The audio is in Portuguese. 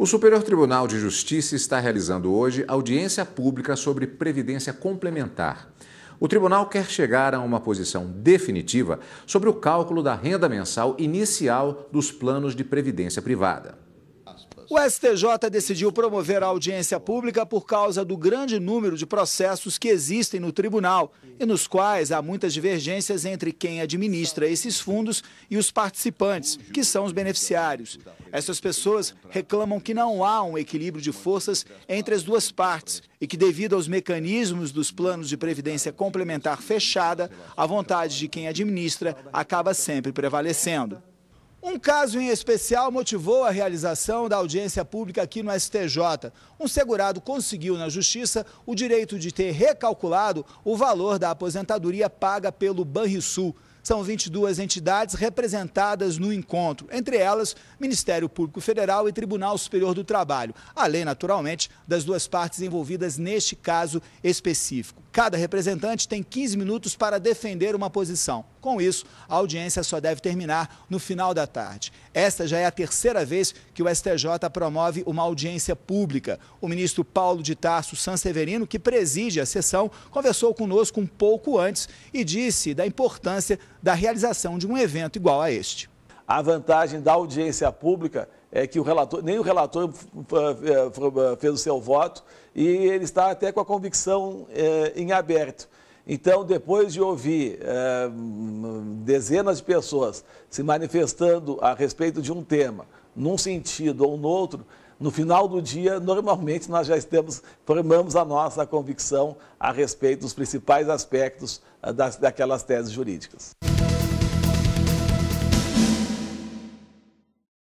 O Superior Tribunal de Justiça está realizando hoje audiência pública sobre previdência complementar. O tribunal quer chegar a uma posição definitiva sobre o cálculo da renda mensal inicial dos planos de previdência privada. O STJ decidiu promover a audiência pública por causa do grande número de processos que existem no tribunal e nos quais há muitas divergências entre quem administra esses fundos e os participantes, que são os beneficiários. Essas pessoas reclamam que não há um equilíbrio de forças entre as duas partes e que, devido aos mecanismos dos planos de previdência complementar fechada, a vontade de quem administra acaba sempre prevalecendo. Um caso em especial motivou a realização da audiência pública aqui no STJ. Um segurado conseguiu na justiça o direito de ter recalculado o valor da aposentadoria paga pelo Banrisul. São 22 entidades representadas no encontro, entre elas Ministério Público Federal e Tribunal Superior do Trabalho, além, naturalmente, das duas partes envolvidas neste caso específico. Cada representante tem 15 minutos para defender uma posição. Com isso, a audiência só deve terminar no final da tarde. Esta já é a terceira vez que o STJ promove uma audiência pública. O ministro Paulo de Tarso Sanseverino, que preside a sessão, conversou conosco um pouco antes e disse da importância da realização de um evento igual a este. A vantagem da audiência pública é que o relator, nem o relator eh, eh, fez o seu voto e ele está até com a convicção eh, em aberto. Então, depois de ouvir dezenas de pessoas se manifestando a respeito de um tema, num sentido ou no outro, no final do dia, normalmente nós já estamos, formamos a nossa convicção a respeito dos principais aspectos das, daquelas teses jurídicas.